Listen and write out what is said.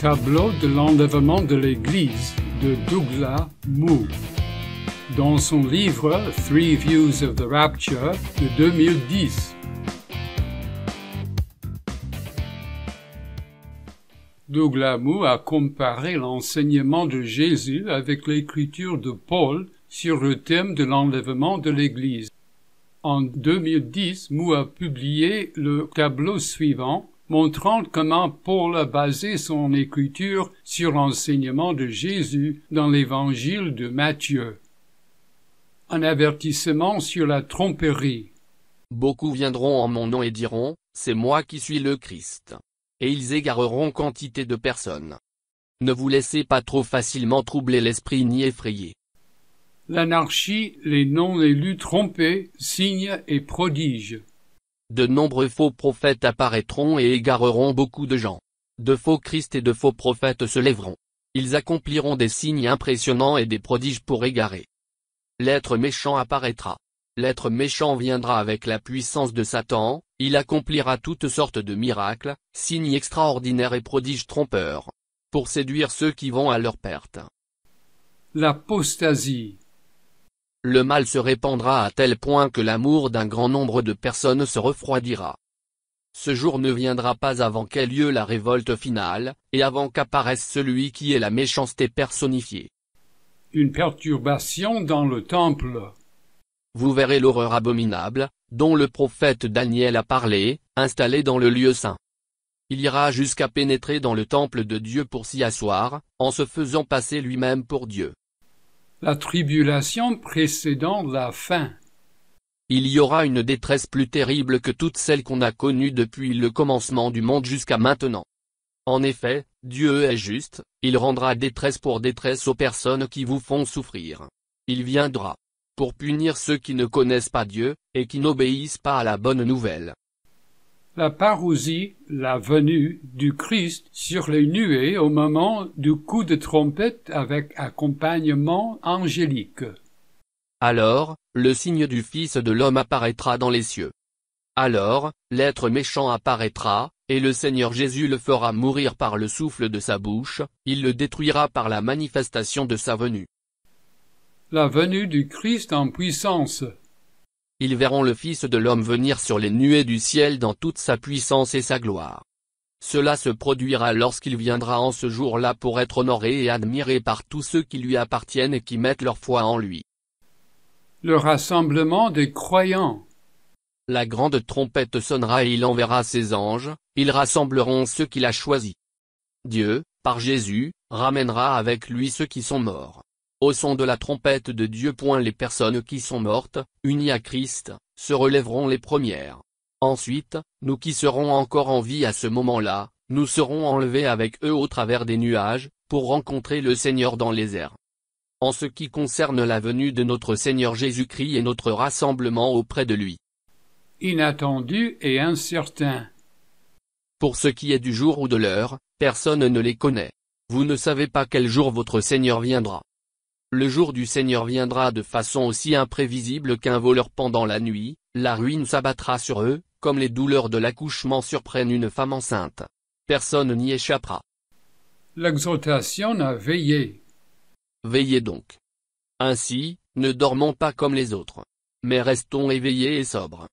tableau de l'enlèvement de l'Église de Douglas Moo. Dans son livre Three Views of the Rapture de 2010, Douglas Moo a comparé l'enseignement de Jésus avec l'écriture de Paul sur le thème de l'enlèvement de l'Église. En 2010, Moo a publié le tableau suivant montrant comment Paul a basé son écriture sur l'enseignement de Jésus dans l'évangile de Matthieu. Un avertissement sur la tromperie. Beaucoup viendront en mon nom et diront, C'est moi qui suis le Christ. Et ils égareront quantité de personnes. Ne vous laissez pas trop facilement troubler l'esprit ni effrayer. L'anarchie, les non-élus trompés, signes et prodiges de nombreux faux prophètes apparaîtront et égareront beaucoup de gens. De faux Christ et de faux prophètes se lèveront. Ils accompliront des signes impressionnants et des prodiges pour égarer. L'être méchant apparaîtra. L'être méchant viendra avec la puissance de Satan, il accomplira toutes sortes de miracles, signes extraordinaires et prodiges trompeurs. Pour séduire ceux qui vont à leur perte. L'apostasie le mal se répandra à tel point que l'amour d'un grand nombre de personnes se refroidira. Ce jour ne viendra pas avant qu'ait lieu la révolte finale, et avant qu'apparaisse celui qui est la méchanceté personnifiée. Une perturbation dans le temple. Vous verrez l'horreur abominable, dont le prophète Daniel a parlé, installée dans le lieu saint. Il ira jusqu'à pénétrer dans le temple de Dieu pour s'y asseoir, en se faisant passer lui-même pour Dieu la tribulation précédant la fin. Il y aura une détresse plus terrible que toutes celles qu'on a connues depuis le commencement du monde jusqu'à maintenant. En effet, Dieu est juste, il rendra détresse pour détresse aux personnes qui vous font souffrir. Il viendra pour punir ceux qui ne connaissent pas Dieu, et qui n'obéissent pas à la bonne nouvelle la parousie, la venue du Christ sur les nuées au moment du coup de trompette avec accompagnement angélique. Alors, le signe du Fils de l'homme apparaîtra dans les cieux. Alors, l'être méchant apparaîtra, et le Seigneur Jésus le fera mourir par le souffle de sa bouche, il le détruira par la manifestation de sa venue. La venue du Christ en puissance ils verront le Fils de l'homme venir sur les nuées du ciel dans toute sa puissance et sa gloire. Cela se produira lorsqu'il viendra en ce jour-là pour être honoré et admiré par tous ceux qui lui appartiennent et qui mettent leur foi en lui. Le rassemblement des croyants La grande trompette sonnera et il enverra ses anges, ils rassembleront ceux qu'il a choisis. Dieu, par Jésus, ramènera avec lui ceux qui sont morts. Au son de la trompette de Dieu. point, Les personnes qui sont mortes, unies à Christ, se relèveront les premières. Ensuite, nous qui serons encore en vie à ce moment-là, nous serons enlevés avec eux au travers des nuages, pour rencontrer le Seigneur dans les airs. En ce qui concerne la venue de notre Seigneur Jésus-Christ et notre rassemblement auprès de lui. Inattendu et incertain. Pour ce qui est du jour ou de l'heure, personne ne les connaît. Vous ne savez pas quel jour votre Seigneur viendra. Le jour du Seigneur viendra de façon aussi imprévisible qu'un voleur pendant la nuit, la ruine s'abattra sur eux, comme les douleurs de l'accouchement surprennent une femme enceinte. Personne n'y échappera. L'exhortation a veillé. Veillez donc. Ainsi, ne dormons pas comme les autres. Mais restons éveillés et sobres.